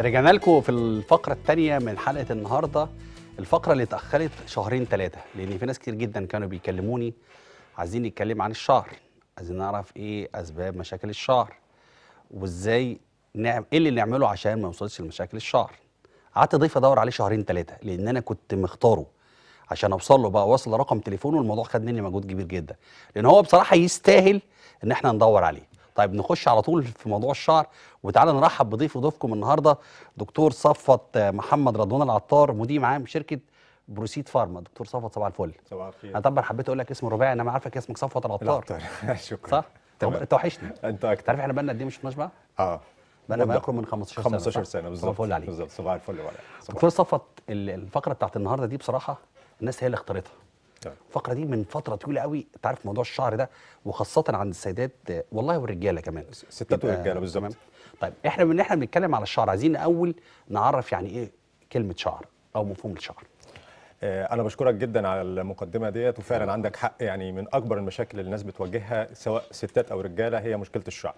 رجعنا لكم في الفقرة الثانية من حلقة النهاردة الفقرة اللي اتأخرت شهرين ثلاثة لأن في ناس كتير جدا كانوا بيكلموني عايزين نتكلم عن الشعر عايزين نعرف إيه أسباب مشاكل الشعر وإزاي نعم إيه اللي نعمله عشان ما يوصلش لمشاكل الشعر قعدت ضيف أدور عليه شهرين ثلاثة لأن أنا كنت مختاره عشان أوصل له بقى واصل رقم تليفونه الموضوع خد مني مجهود كبير جدا لأن هو بصراحة يستاهل إن إحنا ندور عليه طيب نخش على طول في موضوع الشعر وتعالى نرحب بضيف وضيفكم النهارده دكتور صفت محمد رضوان العطار مدير عام شركه بروسيد فارما دكتور صفوت صباح الفل صباح الخير انا طبعا حبيت اقول لك اسم الرباعي انا ما عارفك اسمك صفوت العطار شكرا صح انت وحشتني انت اكتر عارف احنا بقالنا قد ايه ما شفناش بقى اه بقالنا ما يقرب من 15 سنه 15 سنه بالظبط صباح الفل عليك بالظبط صباح الفل دكتور صفوت الفقره بتاعت النهارده دي بصراحه الناس هي اللي اختارتها طيب. الفقره دي من فتره طويله قوي انت عارف موضوع الشعر ده وخاصه عند السيدات والله والرجاله كمان ستات ورجاله بالظبط طيب احنا من احنا بنتكلم على الشعر عايزين اول نعرف يعني ايه كلمه شعر او مفهوم الشعر آه، انا بشكرك جدا على المقدمه ديت وفعلا عندك حق يعني من اكبر المشاكل اللي الناس بتواجهها سواء ستات او رجاله هي مشكله الشعر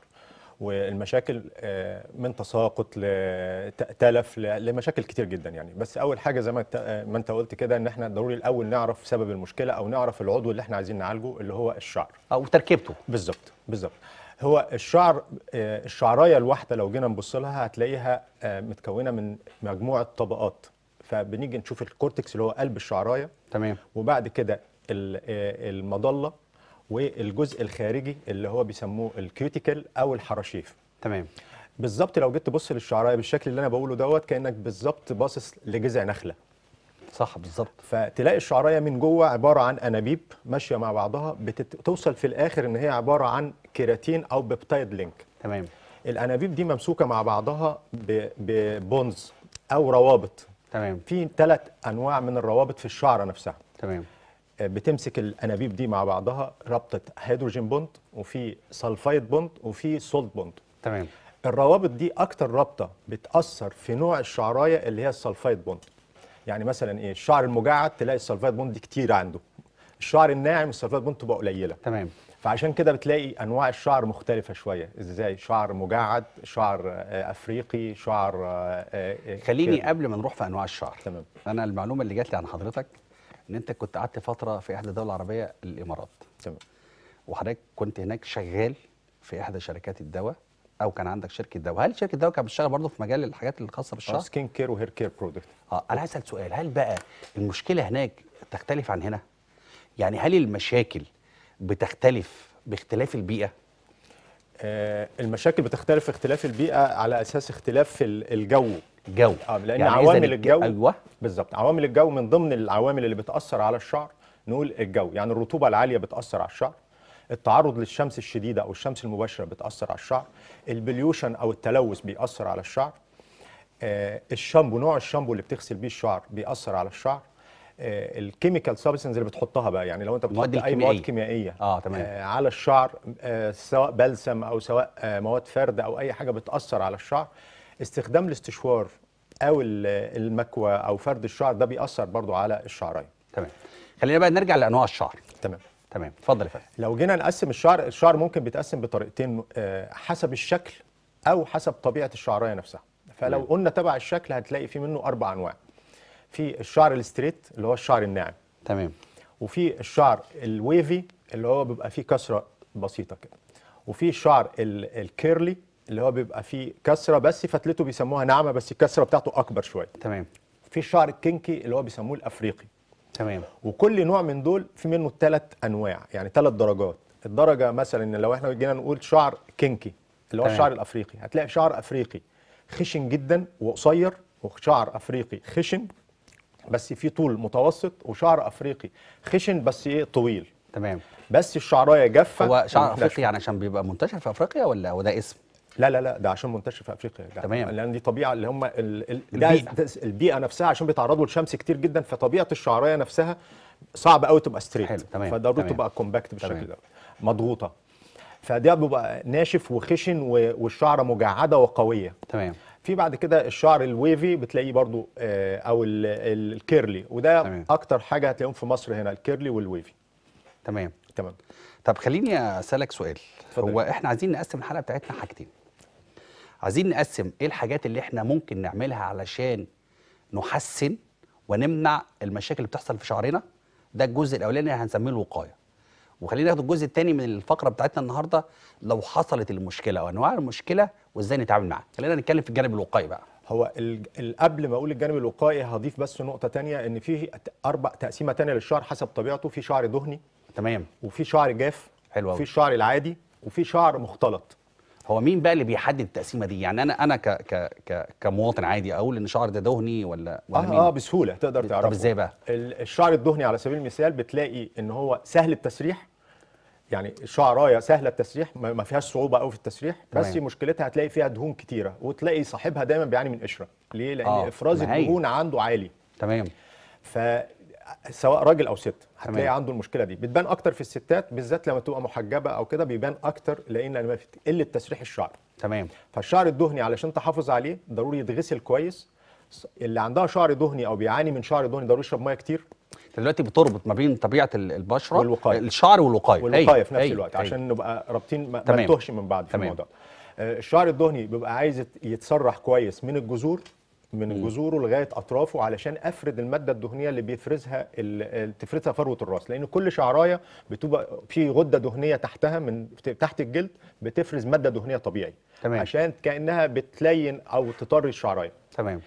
والمشاكل آه، من تساقط لتلف لمشاكل كتير جدا يعني بس اول حاجه زي ما ما انت قلت كده ان احنا ضروري الاول نعرف سبب المشكله او نعرف العضو اللي احنا عايزين نعالجه اللي هو الشعر او تركيبته بالظبط بالظبط هو الشعر آه، الشعرايه الواحده لو جينا نبص لها هتلاقيها آه، متكونه من مجموعه طبقات فبنيجي نشوف الكورتكس اللي هو قلب الشعرايه تمام وبعد كده المظله والجزء الخارجي اللي هو بيسموه الكيوتيكال او الحراشيف تمام بالظبط لو جيت تبص للشعرايه بالشكل اللي انا بقوله دوت كانك بالظبط باصص لجذع نخله صح بالظبط فتلاقي الشعرايه من جوه عباره عن انابيب ماشيه مع بعضها بتوصل في الاخر ان هي عباره عن كيراتين او بيبتايد لينك تمام الانابيب دي ممسوكه مع بعضها ببونز او روابط تمام في ثلاث انواع من الروابط في الشعره نفسها تمام بتمسك الانابيب دي مع بعضها رابطه هيدروجين بوند وفي سلفايد بوند وفي سولت بوند تمام الروابط دي اكتر رابطه بتاثر في نوع الشعرايه اللي هي السلفايد بوند يعني مثلا ايه الشعر المجعد تلاقي السلفايد بوند كتير عنده الشعر الناعم السلفايد بوند تبقى قليله تمام فعشان كده بتلاقي انواع الشعر مختلفه شويه ازاي شعر مجعد شعر آه، افريقي شعر آه، آه، خليني كده. قبل ما نروح في انواع الشعر تمام انا المعلومه اللي جات لي عن حضرتك ان انت كنت قعدت فتره في احدى الدول العربيه الامارات تمام وحضرتك كنت هناك شغال في احدى شركات الدواء او كان عندك شركه دواء هل شركه دواء كانت بتشتغل برضه في مجال الحاجات الخاصه بالشعر سكين كير وهير كير برودكت اه انا عايز اسال سؤال هل بقى المشكله هناك تختلف عن هنا يعني هل المشاكل بتختلف باختلاف البيئه آه، المشاكل بتختلف اختلاف البيئه على اساس اختلاف الجو جو اه لان يعني عوامل الجو ايوه بالظبط عوامل الجو من ضمن العوامل اللي بتاثر على الشعر نقول الجو يعني الرطوبه العاليه بتاثر على الشعر التعرض للشمس الشديده او الشمس المباشره بتاثر على الشعر البليوشن او التلوث بيأثر على الشعر آه الشامبو نوع الشامبو اللي بتغسل بيه الشعر بيأثر على الشعر آه الكيميكال سابستنس اللي بتحطها بقى يعني لو انت بتحط اي مواد كيميائيه آه، تمام. آه على الشعر آه سواء بلسم او سواء آه مواد فرد او اي حاجه بتاثر على الشعر استخدام الاستشوار او المكوى او فرد الشعر ده بيأثر برضو على الشعرين تمام خلينا بقى نرجع لانواع الشعر تمام تمام اتفضل يا فندم لو جينا نقسم الشعر الشعر ممكن بيتقسم بطريقتين آه، حسب الشكل او حسب طبيعه الشعرايه نفسها فلو مم. قلنا تبع الشكل هتلاقي في منه اربع انواع في الشعر الستريت اللي هو الشعر الناعم تمام وفي الشعر الويفي اللي هو بيبقى فيه كسره بسيطه كده وفي الشعر الكيرلي اللي هو بيبقى فيه كسره بس فتلته بيسموها ناعمه بس الكسره بتاعته اكبر شويه تمام في الشعر الكنكي اللي هو بيسموه الافريقي تمام وكل نوع من دول في منه ثلاث انواع يعني ثلاث درجات الدرجه مثلا لو احنا جينا نقول شعر كنكي اللي هو الشعر الافريقي هتلاقي شعر افريقي خشن جدا وقصير وشعر افريقي خشن بس فيه طول متوسط وشعر افريقي خشن بس ايه طويل تمام بس الشعرايه جافه هو شعر افريقي يعني عشان بيبقى منتشر في افريقيا ولا هو ده اسم لا لا لا ده عشان منتشر في افريقيا ده تمام لان دي طبيعه اللي هم ال... ال... البيئة. البيئه نفسها عشان بيتعرضوا للشمس كتير جدا فطبيعه الشعريه نفسها صعب قوي تبقى ستريت حلو تمام فضروري تبقى كومباكت بالشكل ده مضغوطه فده بيبقى ناشف وخشن والشعره مجعده وقويه تمام في بعد كده الشعر الويفي بتلاقيه برضو آه او الكيرلي وده تمام. اكتر حاجه هتلاقيهم في مصر هنا الكيرلي والويفي تمام تمام طب خليني اسالك سؤال فضل. هو احنا عايزين نقسم الحلقه بتاعتنا حاجتين عايزين نقسم ايه الحاجات اللي احنا ممكن نعملها علشان نحسن ونمنع المشاكل اللي بتحصل في شعرنا ده الجزء الاولاني هنسميه الوقايه وخلينا ناخد الجزء الثاني من الفقره بتاعتنا النهارده لو حصلت المشكله وانواع المشكله وازاي نتعامل معاها خلينا نتكلم في الجانب الوقائي بقى هو قبل ما اقول الجانب الوقائي هضيف بس نقطه ثانيه ان في اربع تقسيمه ثانيه للشعر حسب طبيعته في شعر دهني تمام وفي شعر جاف حلو وفي الشعر العادي وفي شعر مختلط هو مين بقى اللي بيحدد التقسيمه دي يعني انا انا ك ك ك كمواطن عادي اقول ان شعر ده دهني ولا ولا اه, مين؟ آه بسهوله تقدر تعرفه طب ازاي بقى الشعر الدهني على سبيل المثال بتلاقي ان هو سهل التسريح يعني الشعرايه سهله التسريح ما فيهاش صعوبه قوي في التسريح بس طبعا. مشكلتها هتلاقي فيها دهون كتيره وتلاقي صاحبها دايما بيعاني من قشره ليه لان آه. افراز الدهون عنده عالي تمام سواء راجل او ست هتلاقي عنده المشكله دي بتبان اكتر في الستات بالذات لما تبقى محجبه او كده بيبان اكتر لان قله تسريح الشعر تمام فالشعر الدهني علشان تحافظ عليه ضروري يتغسل كويس اللي عندها شعر دهني او بيعاني من شعر دهني ضروري يشرب ميه كتير دلوقتي بتربط ما بين طبيعه البشره والوقايه الشعر والوقايه أيوه، والوقايه في نفس أي. أيوه، الوقت أي. أيوه. عشان نبقى رابطين ما نتوهش من بعض في الموضوع آه، الشعر الدهني بيبقى عايز يتسرح كويس من الجذور من جذوره لغايه اطرافه علشان افرد الماده الدهنيه اللي بيفرزها تفرزها فروه الراس لان كل شعرايه بتبقى في غده دهنيه تحتها من تحت الجلد بتفرز ماده دهنيه طبيعي تمام. عشان كانها بتلين او تطري الشعرايه تمام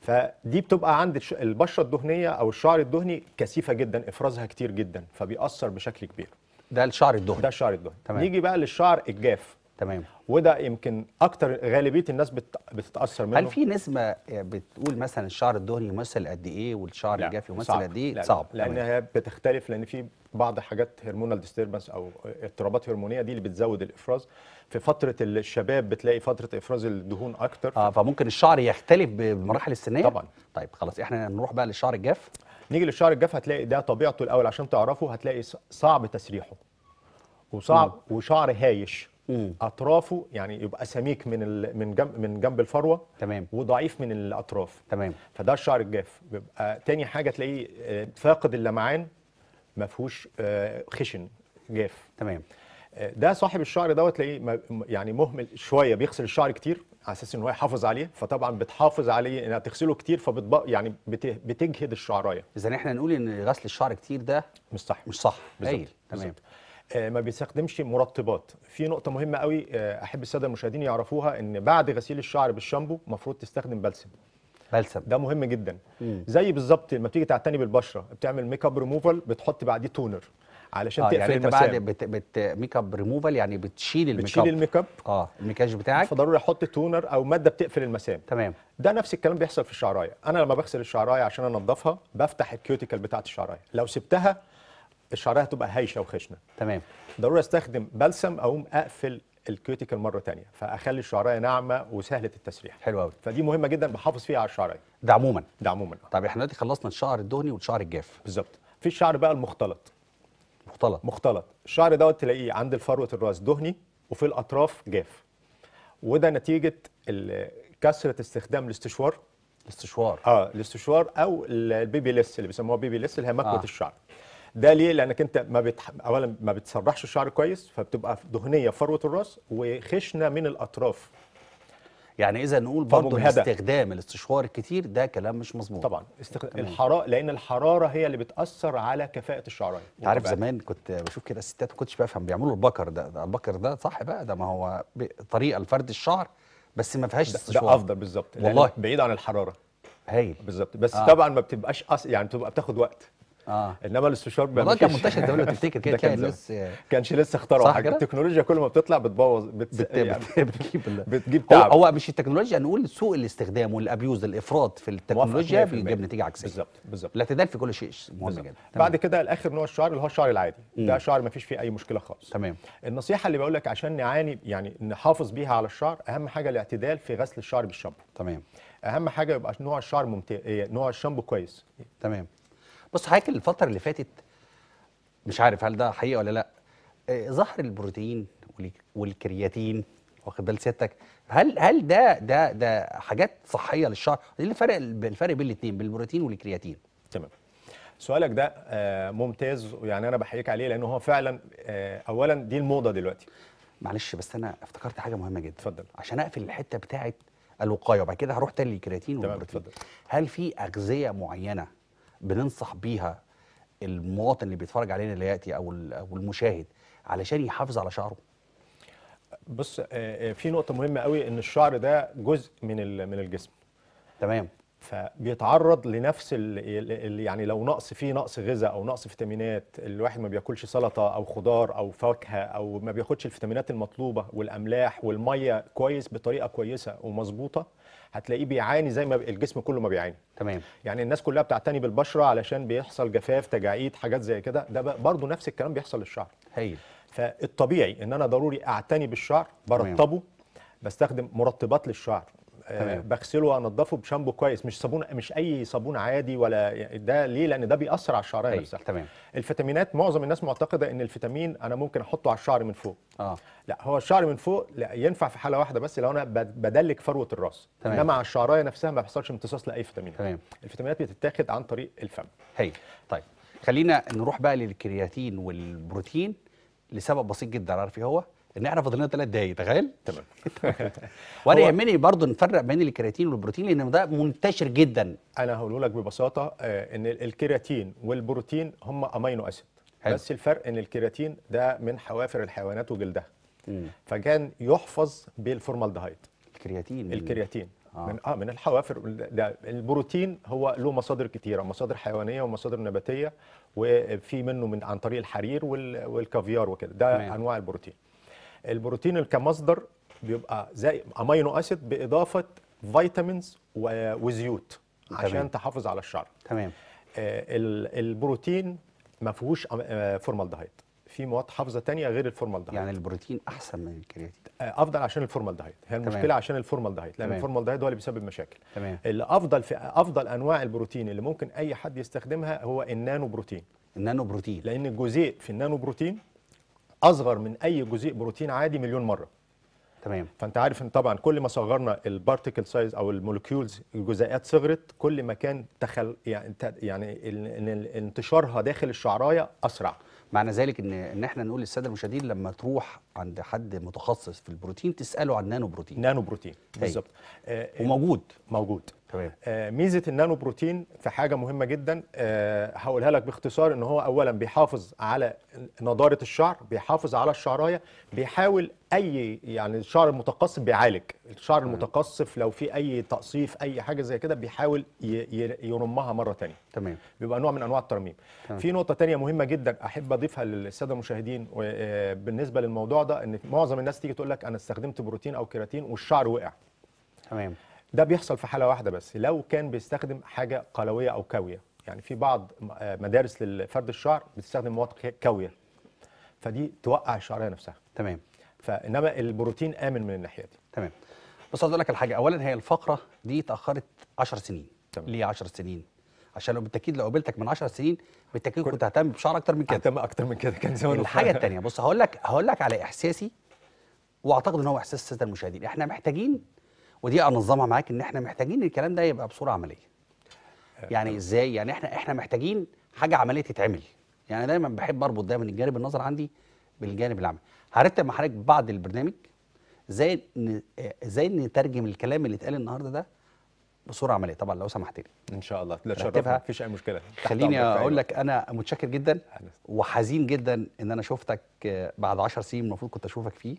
فدي بتبقى عند البشره الدهنيه او الشعر الدهني كثيفه جدا افرازها كتير جدا فبيأثر بشكل كبير ده الشعر الدهني ده الشعر الدهني تمام. نيجي بقى للشعر الجاف تمام وده يمكن اكتر غالبيه الناس بت... بتتاثر منه هل في نسبه بتقول مثلا الشعر الدهني يمثل قد ايه والشعر الجافي يمثل قد ايه صعب لان هي بتختلف لان في بعض حاجات هرمونال ديستربنس او اضطرابات هرمونيه دي اللي بتزود الافراز في فتره الشباب بتلاقي فتره افراز الدهون اكتر اه فممكن الشعر يختلف بالمراحل السنيه طبعا طيب خلاص احنا نروح بقى للشعر الجاف نيجي للشعر الجاف هتلاقي ده طبيعته الاول عشان تعرفه هتلاقي صعب تسريحه وصعب وشعر هايش مم. اطرافه يعني يبقى سميك من ال... من جنب من جنب الفروه تمام وضعيف من الاطراف تمام فده الشعر الجاف بيبقى تاني حاجه تلاقيه آه، فاقد اللمعان ما فيهوش آه، خشن جاف تمام آه، ده صاحب الشعر دوت تلاقيه يعني مهمل شويه بيغسل الشعر كتير على اساس ان هو يحافظ عليه فطبعا بتحافظ عليه انها تغسله كتير فبتبق يعني بتجهد الشعرايه اذا احنا نقول ان غسل الشعر كتير ده مش صح مش صح بالظبط تمام بالزبط. آه، ما بيستخدمش مرطبات في نقطه مهمه قوي آه، احب الساده المشاهدين يعرفوها ان بعد غسيل الشعر بالشامبو المفروض تستخدم بلسم بلسم ده مهم جدا مم. زي بالظبط لما بتيجي تعتني بالبشره بتعمل ميك اب ريموفال بتحط بعديه تونر علشان آه تقفل يعني المسام يعني انت بعد بت... ميك اب ريموفال يعني بتشيل الميك اب بتشيل الميك اب اه المكياج بتاعك فضروري احط تونر او ماده بتقفل المسام تمام ده نفس الكلام بيحصل في الشعرايه انا لما بغسل الشعرايه عشان انضفها بفتح الكيوتيكل بتاعت الشعرايه لو سبتها شعرها تبقى هايشه وخشنه تمام ضروري استخدم بلسم اقوم اقفل الكيوتيكل مره ثانيه فاخلي الشعريه ناعمه وسهله التسريح حلو قوي فدي مهمه جدا بحافظ فيها على الشعريه ده عموما ده عموما طب احنا دلوقتي خلصنا الشعر الدهني والشعر الجاف بالظبط في الشعر بقى المختلط مختلط مختلط الشعر دوت تلاقيه عند فروه الراس دهني وفي الاطراف جاف وده نتيجه كثره استخدام الاستشوار الاستشوار اه الاستشوار او البيبي ليس اللي بيسموها بيبي ليس اللي هي مكوه آه. الشعر ده ليه لانك انت ما بتح... اولا ما بتسرحش الشعر كويس فبتبقى دهنيه في فروه الراس وخشنه من الاطراف يعني اذا نقول برضه استخدام الاستشوار الكتير ده كلام مش مظبوط طبعا استخ... الحراره لان الحراره هي اللي بتاثر على كفاءه الشعرايه انت عارف زمان كنت بشوف كده الستات ما كنتش بفهم بيعملوا البكر ده, ده البكر ده صح بقى ده ما هو ب... طريقه لفرد الشعر بس ما فيهاش استشوار ده, ده افضل بالظبط والله بعيد عن الحراره هايل بالظبط بس آه. طبعا ما بتبقاش أص... يعني بتبقى بتاخد وقت اه انما الاستشار ما كان منتشر ده لو تفتكر كده كان لسه كانش لسه اخترعوا حاجه التكنولوجيا كل ما بتطلع بتبوظ يعني بتجيب بتجيب تعب هو, مش التكنولوجيا نقول سوء الاستخدام والابيوز الافراط في التكنولوجيا بيجيب نتيجه عكسيه بالظبط بالظبط الاعتدال في كل شيء مهم جدا بعد كده الاخر نوع الشعر اللي هو الشعر العادي ده شعر ما فيش فيه اي مشكله خالص تمام النصيحه اللي بقول لك عشان نعاني يعني نحافظ بيها على الشعر اهم حاجه الاعتدال في غسل الشعر بالشامبو تمام اهم حاجه يبقى نوع الشعر ممتاز إيه، نوع الشامبو كويس تمام بص حضرتك الفتره اللي فاتت مش عارف هل ده حقيقه ولا لا آه، ظهر البروتين والكرياتين واخد بال سيادتك هل هل ده ده ده حاجات صحيه للشعر ايه الفرق الفرق بين الاثنين بالبروتين والكرياتين تمام سؤالك ده آه، ممتاز ويعني انا بحييك عليه لان هو فعلا آه، اولا دي الموضه دلوقتي معلش بس انا افتكرت حاجه مهمه جدا اتفضل عشان اقفل الحته بتاعه الوقايه وبعد كده هروح تاني للكرياتين والبروتين اتفضل هل في اغذيه معينه بننصح بيها المواطن اللي بيتفرج علينا اللي ياتي او او المشاهد علشان يحافظ على شعره بص آه، آه، في نقطه مهمه قوي ان الشعر ده جزء من من الجسم تمام فبيتعرض لنفس الـ يعني لو نقص فيه نقص غذاء او نقص فيتامينات الواحد ما بياكلش سلطه او خضار او فاكهه او ما بياخدش الفيتامينات المطلوبه والاملاح والميه كويس بطريقه كويسه ومظبوطه هتلاقيه بيعاني زي ما الجسم كله ما بيعاني تمام يعني الناس كلها بتعتني بالبشره علشان بيحصل جفاف تجاعيد حاجات زي كده ده برضه نفس الكلام بيحصل للشعر هايل فالطبيعي ان انا ضروري اعتني بالشعر برطبه بستخدم مرطبات للشعر آه، بغسله وانضفه بشامبو كويس مش صابون مش اي صابون عادي ولا ده ليه لان ده بيأثر على الشعريه طيب، نفسها تمام الفيتامينات معظم الناس معتقده ان الفيتامين انا ممكن احطه على الشعر من فوق اه لا هو الشعر من فوق لا ينفع في حاله واحده بس لو انا بدلك فروه الراس تمام انما على الشعرايه نفسها ما بيحصلش امتصاص لاي فيتامين تمام الفيتامينات بتتاخد عن طريق الفم هي طيب خلينا نروح بقى للكرياتين والبروتين لسبب بسيط جدا عارف ايه هو ان احنا فاضل لنا ثلاث دقايق تخيل تمام وانا يهمني برضو نفرق بين الكرياتين والبروتين لان ده منتشر جدا انا هقول لك ببساطه آه، ان الكرياتين والبروتين هم امينو اسيد بس الفرق ان الكرياتين ده من حوافر الحيوانات وجلدها فكان يحفظ بالفورمالدهايد الكرياتين الكرياتين آه. من اه من الحوافر ده البروتين هو له مصادر كتيره مصادر حيوانيه ومصادر نباتيه وفي منه من عن طريق الحرير والكافيار وكده ده مم. انواع البروتين البروتين كمصدر بيبقى زي امينو اسيد باضافه فيتامينز وزيوت عشان تمام. تحافظ على الشعر تمام آه، البروتين ما فيهوش فورمالدهيد في مواد حافظه تانية غير الفورمالدهيد يعني البروتين احسن من الكرياتين آه، افضل عشان الفورمالدهيد هي المشكله تمام. عشان الفورمالدهيد لان الفورمالدهيد هو اللي بيسبب مشاكل تمام. اللي افضل في افضل انواع البروتين اللي ممكن اي حد يستخدمها هو النانو بروتين النانو بروتين لان الجزيء في النانو بروتين اصغر من اي جزيء بروتين عادي مليون مره تمام فانت عارف ان طبعا كل ما صغرنا البارتيكل سايز او المولكيولز الجزيئات صغرت كل ما كان تخل يعني يعني انتشارها داخل الشعرايه اسرع معنى ذلك ان ان احنا نقول للساده المشاهدين لما تروح عند حد متخصص في البروتين تساله عن نانو بروتين نانو بروتين طيب. بالظبط آه وموجود موجود تمام. آه، ميزه النانو بروتين في حاجه مهمه جدا آه، هقولها لك باختصار ان هو اولا بيحافظ على نضاره الشعر بيحافظ على الشعرايه بيحاول اي يعني الشعر المتقصف بيعالج الشعر المتقصف لو في اي تقصيف اي حاجه زي كده بيحاول يرمها مره ثانيه تمام بيبقى نوع من انواع الترميم تمام. في نقطه ثانيه مهمه جدا احب اضيفها للساده المشاهدين آه، بالنسبه للموضوع ده ان معظم الناس تيجي تقول لك انا استخدمت بروتين او كيراتين والشعر وقع تمام ده بيحصل في حاله واحده بس لو كان بيستخدم حاجه قلويه او كاويه يعني في بعض آه، مدارس لفرد الشعر بتستخدم مواد كاويه فدي توقع الشعريه نفسها تمام فانما البروتين امن من الناحيه دي تمام بس هقول اقول لك الحاجه اولا هي الفقره دي تاخرت 10 سنين تمام. ليه 10 سنين عشان لو بالتاكيد لو قابلتك من 10 سنين بالتاكيد كنت هتهتم بشعر اكتر من كده اهتم اكتر من كده كان زمان الحاجه الثانيه بص هقول لك هقول لك على احساسي واعتقد ان هو احساس الساده المشاهدين احنا محتاجين ودي انظمها معاك ان احنا محتاجين الكلام ده يبقى بصوره عمليه آه. يعني ازاي يعني احنا احنا محتاجين حاجه عمليه تتعمل يعني دايما بحب اربط دايما الجانب النظر عندي بالجانب العملي هرتب مع حضرتك بعد البرنامج ازاي آه، ازاي نترجم الكلام اللي اتقال النهارده ده بصوره عمليه طبعا لو سمحت لي ان شاء الله لا تشرفها مفيش اي مشكله خليني اقول لك انا متشكر جدا وحزين جدا ان انا شفتك آه، بعد 10 سنين المفروض كنت اشوفك فيه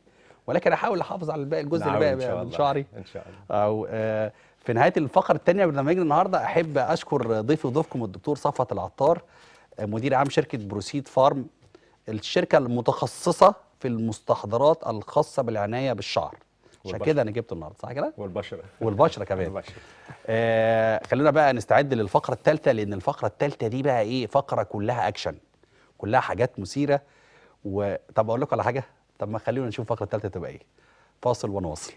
ولكن احاول احافظ على الباقي الجزء نعم، اللي باقي من شعري ان شاء الله او آه، في نهايه الفقره الثانيه من برنامجنا النهارده احب اشكر ضيفي وضيفكم الدكتور صفوت العطار آه، مدير عام شركه بروسيد فارم الشركه المتخصصه في المستحضرات الخاصه بالعنايه بالشعر عشان كده انا جبته النهارده صح كده؟ والبشره والبشره كمان والبشره آه خلينا بقى نستعد للفقره الثالثه لان الفقره الثالثه دي بقى ايه فقره كلها اكشن كلها حاجات مثيره وطب اقول لكم على حاجه طب ما خلينا نشوف الفقره الثالثه تبقى ايه فاصل وانا واصل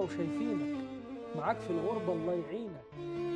وشايفينك معاك في الغربة الله يعينك